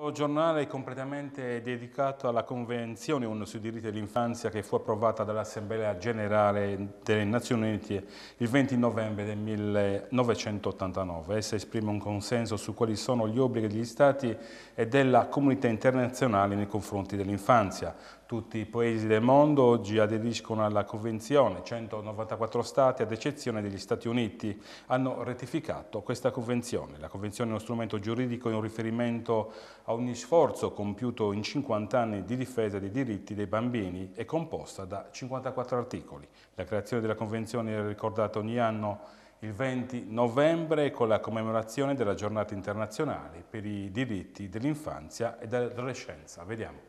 Il nostro giornale è completamente dedicato alla Convenzione ONU sui diritti dell'infanzia che fu approvata dall'Assemblea Generale delle Nazioni Unite il 20 novembre del 1989. Essa esprime un consenso su quali sono gli obblighi degli Stati e della comunità internazionale nei confronti dell'infanzia, tutti i paesi del mondo oggi aderiscono alla Convenzione, 194 Stati, ad eccezione degli Stati Uniti, hanno ratificato questa Convenzione. La Convenzione è uno strumento giuridico in riferimento a ogni sforzo compiuto in 50 anni di difesa dei diritti dei bambini, e composta da 54 articoli. La creazione della Convenzione è ricordata ogni anno il 20 novembre con la commemorazione della giornata internazionale per i diritti dell'infanzia e dell'adolescenza. Vediamo.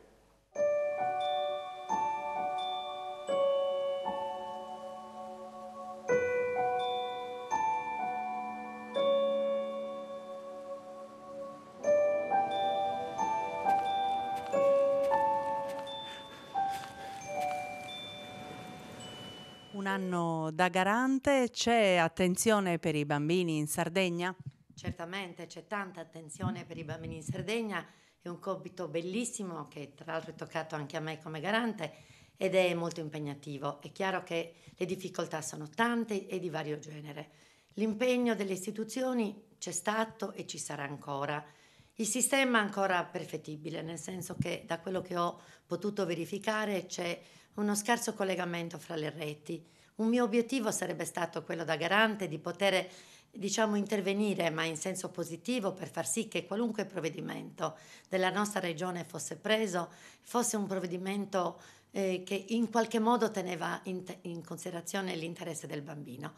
anno da garante c'è attenzione per i bambini in Sardegna? Certamente c'è tanta attenzione per i bambini in Sardegna, è un compito bellissimo che tra l'altro è toccato anche a me come garante ed è molto impegnativo. È chiaro che le difficoltà sono tante e di vario genere. L'impegno delle istituzioni c'è stato e ci sarà ancora. Il sistema è ancora perfettibile, nel senso che da quello che ho potuto verificare c'è uno scarso collegamento fra le reti un mio obiettivo sarebbe stato quello da garante di poter diciamo intervenire ma in senso positivo per far sì che qualunque provvedimento della nostra regione fosse preso fosse un provvedimento eh, che in qualche modo teneva in, in considerazione l'interesse del bambino.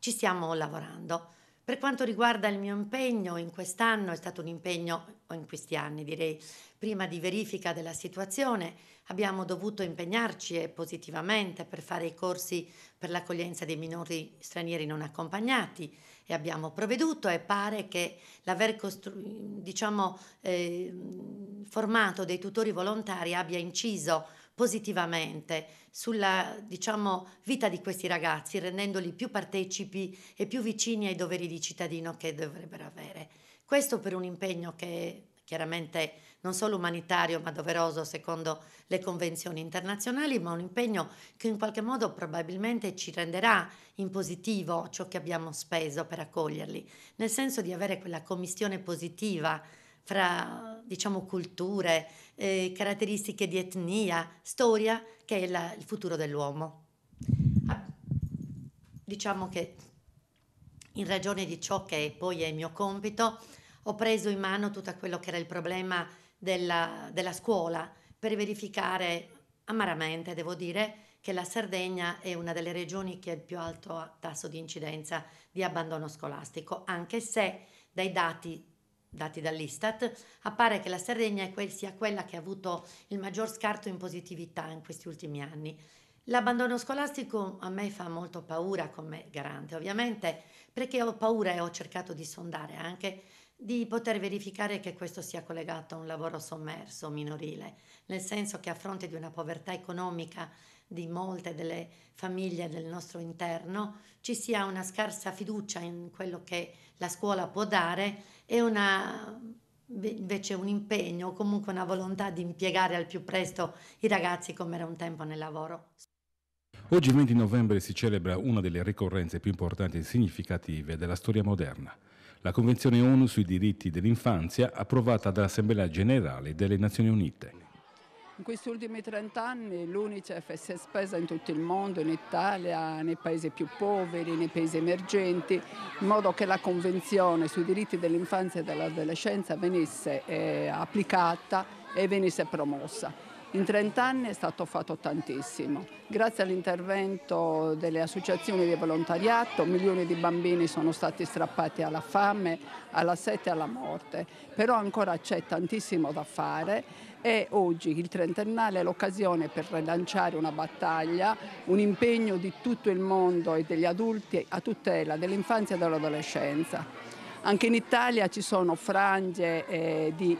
Ci stiamo lavorando. Per quanto riguarda il mio impegno in quest'anno, è stato un impegno, o in questi anni direi, prima di verifica della situazione, abbiamo dovuto impegnarci e eh, positivamente per fare i corsi per l'accoglienza dei minori stranieri non accompagnati e abbiamo provveduto e pare che l'aver costru- diciamo, eh, formato dei tutori volontari abbia inciso positivamente sulla diciamo, vita di questi ragazzi, rendendoli più partecipi e più vicini ai doveri di cittadino che dovrebbero avere. Questo per un impegno che chiaramente non solo umanitario ma doveroso secondo le convenzioni internazionali, ma un impegno che in qualche modo probabilmente ci renderà in positivo ciò che abbiamo speso per accoglierli, nel senso di avere quella commissione positiva fra diciamo, culture, eh, caratteristiche di etnia, storia, che è la, il futuro dell'uomo. Ah, diciamo che in ragione di ciò che poi è il mio compito, ho preso in mano tutto quello che era il problema della, della scuola per verificare amaramente, devo dire, che la Sardegna è una delle regioni che ha il più alto tasso di incidenza di abbandono scolastico, anche se dai dati dati dall'Istat, appare che la Sardegna quel, sia quella che ha avuto il maggior scarto in positività in questi ultimi anni. L'abbandono scolastico a me fa molto paura come garante, ovviamente, perché ho paura e ho cercato di sondare anche di poter verificare che questo sia collegato a un lavoro sommerso minorile, nel senso che a fronte di una povertà economica di molte delle famiglie del nostro interno ci sia una scarsa fiducia in quello che la scuola può dare e una, invece un impegno o comunque una volontà di impiegare al più presto i ragazzi come era un tempo nel lavoro. Oggi 20 novembre si celebra una delle ricorrenze più importanti e significative della storia moderna la Convenzione ONU sui diritti dell'infanzia approvata dall'Assemblea generale delle Nazioni Unite. In questi ultimi 30 anni l'UNICEF si è spesa in tutto il mondo, in Italia, nei paesi più poveri, nei paesi emergenti, in modo che la Convenzione sui diritti dell'infanzia e dell'adolescenza venisse eh, applicata e venisse promossa. In 30 anni è stato fatto tantissimo. Grazie all'intervento delle associazioni di volontariato, milioni di bambini sono stati strappati alla fame, alla sete e alla morte. Però ancora c'è tantissimo da fare e oggi il trentennale è l'occasione per rilanciare una battaglia, un impegno di tutto il mondo e degli adulti a tutela dell'infanzia e dell'adolescenza. Anche in Italia ci sono frange eh, di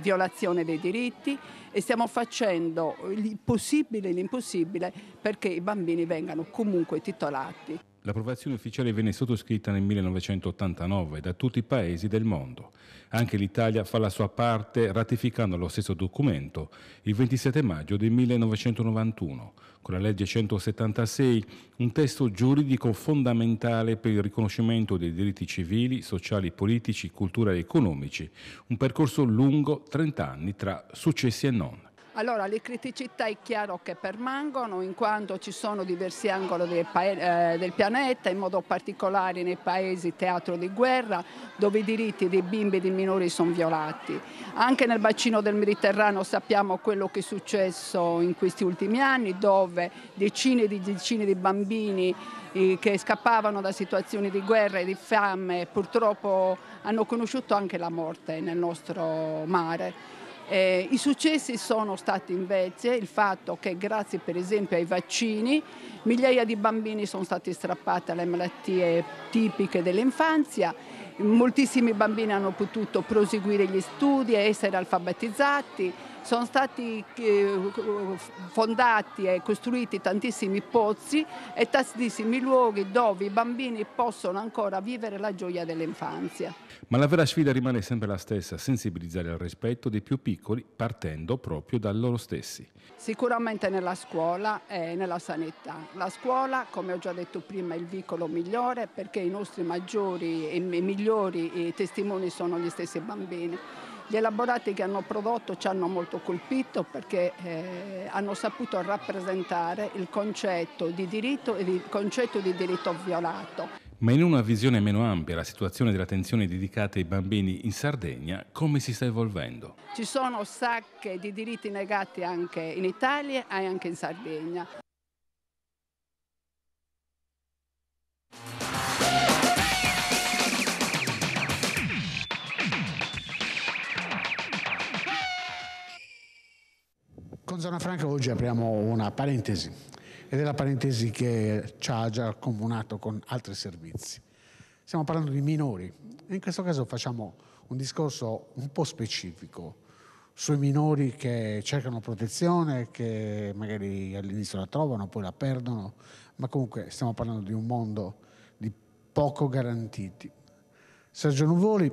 violazione dei diritti e stiamo facendo il possibile e l'impossibile perché i bambini vengano comunque titolati. L'approvazione ufficiale venne sottoscritta nel 1989 da tutti i paesi del mondo. Anche l'Italia fa la sua parte ratificando lo stesso documento il 27 maggio del 1991 con la legge 176, un testo giuridico fondamentale per il riconoscimento dei diritti civili, sociali, politici, culturali e economici, un percorso lungo 30 anni tra successi e non. Allora, le criticità è chiaro che permangono in quanto ci sono diversi angoli del, eh, del, pianeta, in modo particolare nei paesi teatro di guerra, dove i diritti dei bimbi e dei minori sono violati. Anche nel bacino del Mediterraneo sappiamo quello che è successo in questi ultimi anni, dove decine di decine di bambini eh, che scappavano da situazioni di guerra e di fame purtroppo hanno conosciuto anche la morte nel nostro mare. Eh, I successi sono stati invece il fatto che grazie per esempio ai vaccini migliaia di bambini sono stati strappati alle malattie tipiche dell'infanzia, moltissimi bambini hanno potuto proseguire gli studi e essere alfabetizzati sono stati eh, fondati e costruiti tantissimi pozzi e tantissimi luoghi dove i bambini possono ancora vivere la gioia dell'infanzia. Ma la vera sfida rimane sempre la stessa, sensibilizzare al rispetto dei più piccoli partendo proprio da loro stessi. Sicuramente nella scuola e nella sanità. La scuola, come ho già detto prima, è il vicolo migliore perché i nostri maggiori e migliori eh, testimoni sono gli stessi bambini. Gli elaborati che hanno prodotto ci hanno molto colpito perché eh, hanno saputo rappresentare il concetto di diritto e il concetto di diritto violato. Ma in una visione meno ampia, la situazione delle attenzioni dedicate ai bambini in Sardegna come si sta evolvendo? Ci sono sacche di diritti negati anche in Italia e anche in Sardegna. Zona Franca oggi apriamo una parentesi ed è la parentesi che ci ha già accomunato con altri servizi. Stiamo parlando di minori e in questo caso facciamo un discorso un po' specifico sui minori che cercano protezione, che magari all'inizio la trovano, poi la perdono, ma comunque stiamo parlando di un mondo di poco garantiti. Sergio Nuvoli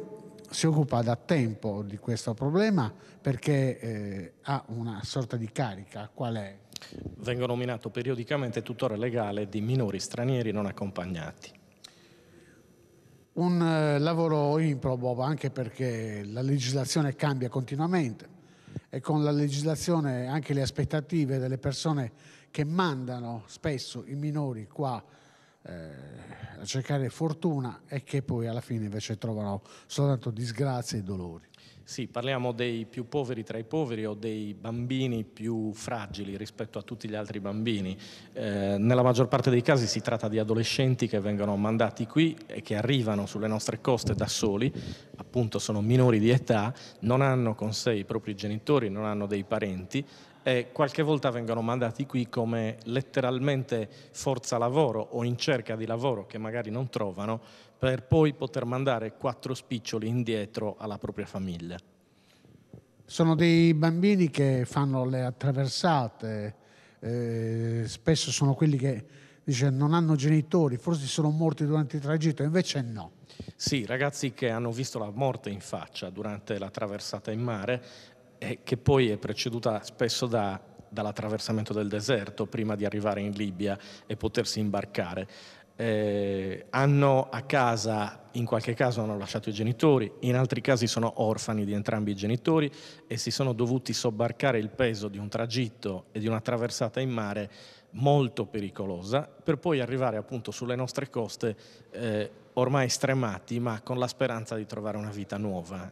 si occupa da tempo di questo problema perché eh, ha una sorta di carica. Qual è? Vengo nominato periodicamente tutore legale di minori stranieri non accompagnati. Un eh, lavoro improbo anche perché la legislazione cambia continuamente e con la legislazione anche le aspettative delle persone che mandano spesso i minori qua eh, a cercare fortuna e che poi alla fine invece trovano soltanto disgrazie e dolori. Sì, parliamo dei più poveri tra i poveri o dei bambini più fragili rispetto a tutti gli altri bambini. Eh, nella maggior parte dei casi si tratta di adolescenti che vengono mandati qui e che arrivano sulle nostre coste da soli, appunto sono minori di età, non hanno con sé i propri genitori, non hanno dei parenti, e qualche volta vengono mandati qui come letteralmente forza lavoro o in cerca di lavoro che magari non trovano per poi poter mandare quattro spiccioli indietro alla propria famiglia. Sono dei bambini che fanno le attraversate, eh, spesso sono quelli che dice, non hanno genitori, forse sono morti durante il tragitto, invece no. Sì, ragazzi che hanno visto la morte in faccia durante la traversata in mare eh, che poi è preceduta spesso da, dall'attraversamento del deserto prima di arrivare in Libia e potersi imbarcare. Eh, hanno a casa, in qualche caso hanno lasciato i genitori, in altri casi sono orfani di entrambi i genitori e si sono dovuti sobbarcare il peso di un tragitto e di una traversata in mare molto pericolosa per poi arrivare appunto sulle nostre coste eh, ormai stremati ma con la speranza di trovare una vita nuova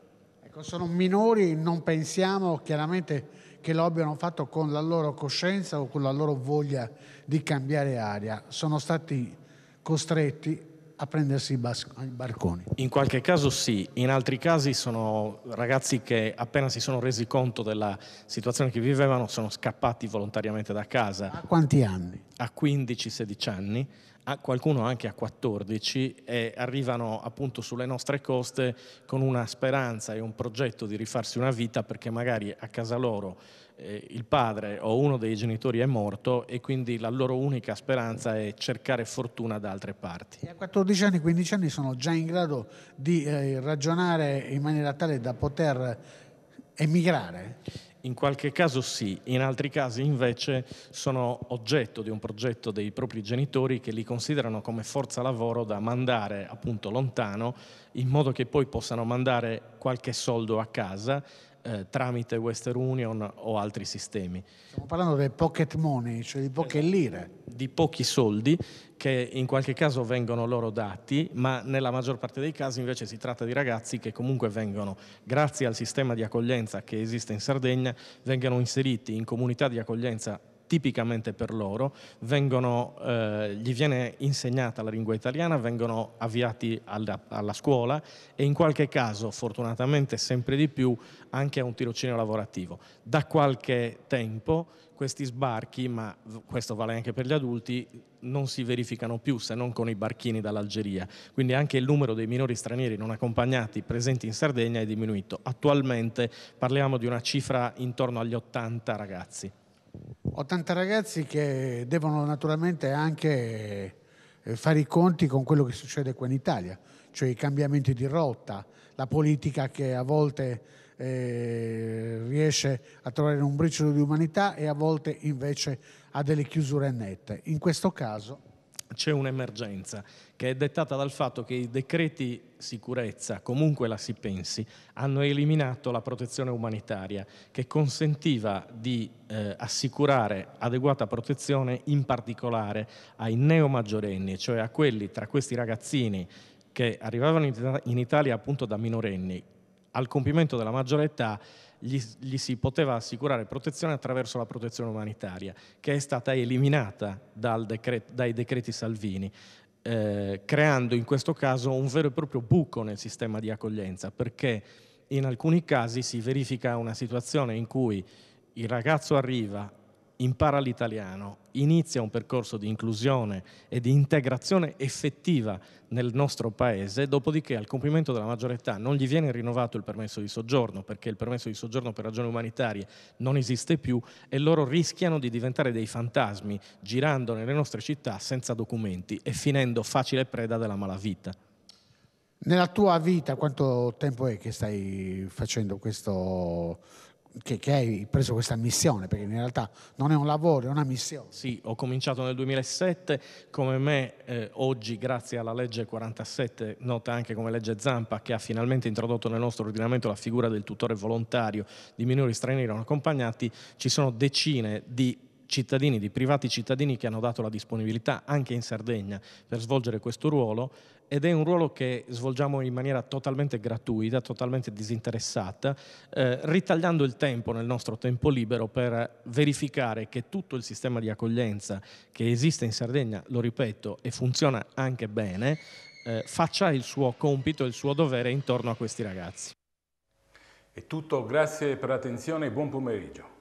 Ecco, sono minori, non pensiamo chiaramente che lo abbiano fatto con la loro coscienza o con la loro voglia di cambiare aria, sono stati costretti a prendersi i, bas- i barconi. In qualche caso sì, in altri casi sono ragazzi che appena si sono resi conto della situazione che vivevano sono scappati volontariamente da casa. A quanti anni? A 15-16 anni a qualcuno anche a 14 e arrivano appunto sulle nostre coste con una speranza e un progetto di rifarsi una vita perché magari a casa loro eh, il padre o uno dei genitori è morto e quindi la loro unica speranza è cercare fortuna da altre parti. E a 14 anni, 15 anni sono già in grado di eh, ragionare in maniera tale da poter emigrare? In qualche caso sì, in altri casi invece sono oggetto di un progetto dei propri genitori che li considerano come forza lavoro da mandare appunto lontano in modo che poi possano mandare qualche soldo a casa eh, tramite Western Union o altri sistemi. Stiamo parlando del pocket money, cioè di poche esatto. lire. Di pochi soldi che in qualche caso vengono loro dati, ma nella maggior parte dei casi invece si tratta di ragazzi che comunque vengono, grazie al sistema di accoglienza che esiste in Sardegna, vengono inseriti in comunità di accoglienza tipicamente per loro, vengono, eh, gli viene insegnata la lingua italiana, vengono avviati alla, alla, scuola e in qualche caso, fortunatamente sempre di più, anche a un tirocinio lavorativo. Da qualche tempo questi sbarchi, ma questo vale anche per gli adulti, non si verificano più se non con i barchini dall'Algeria. Quindi anche il numero dei minori stranieri non accompagnati presenti in Sardegna è diminuito. Attualmente parliamo di una cifra intorno agli 80 ragazzi. 80 ragazzi che devono naturalmente anche eh, fare i conti con quello che succede qua in Italia, cioè i cambiamenti di rotta, la politica che a volte eh, riesce a trovare un briciolo di umanità e a volte invece ha delle chiusure nette. In questo caso c'è un'emergenza che è dettata dal fatto che i decreti sicurezza, comunque la si pensi, hanno eliminato la protezione umanitaria che consentiva di eh, assicurare adeguata protezione in particolare ai neomaggiorenni, cioè a quelli tra questi ragazzini che arrivavano in Italia appunto da minorenni, al compimento della maggiore età gli, gli, si poteva assicurare protezione attraverso la protezione umanitaria, che è stata eliminata decret, dai decreti Salvini eh, creando in questo caso un vero e proprio buco nel sistema di accoglienza, perché in alcuni casi si verifica una situazione in cui il ragazzo arriva, impara l'italiano, inizia un percorso di inclusione e di integrazione effettiva nel nostro paese, dopodiché al compimento della maggiore età non gli viene rinnovato il permesso di soggiorno, perché il permesso di soggiorno per ragioni umanitarie non esiste più e loro rischiano di diventare dei fantasmi girando nelle nostre città senza documenti e finendo facile preda della malavita. Nella tua vita quanto tempo è che stai facendo questo che, che, hai preso questa missione, perché in realtà non è un lavoro, è una missione. Sì, ho cominciato nel 2007, come me eh, oggi grazie alla legge 47, nota anche come legge Zampa, che ha finalmente introdotto nel nostro ordinamento la figura del tutore volontario di minori stranieri non accompagnati, ci sono decine di cittadini, di privati cittadini che hanno dato la disponibilità anche in Sardegna per svolgere questo ruolo ed è un ruolo che svolgiamo in maniera totalmente gratuita, totalmente disinteressata, eh, ritagliando il tempo nel nostro tempo libero per verificare che tutto il sistema di accoglienza che esiste in Sardegna, lo ripeto, e funziona anche bene, eh, faccia il suo compito e il suo dovere intorno a questi ragazzi. È tutto, grazie per l'attenzione e buon pomeriggio.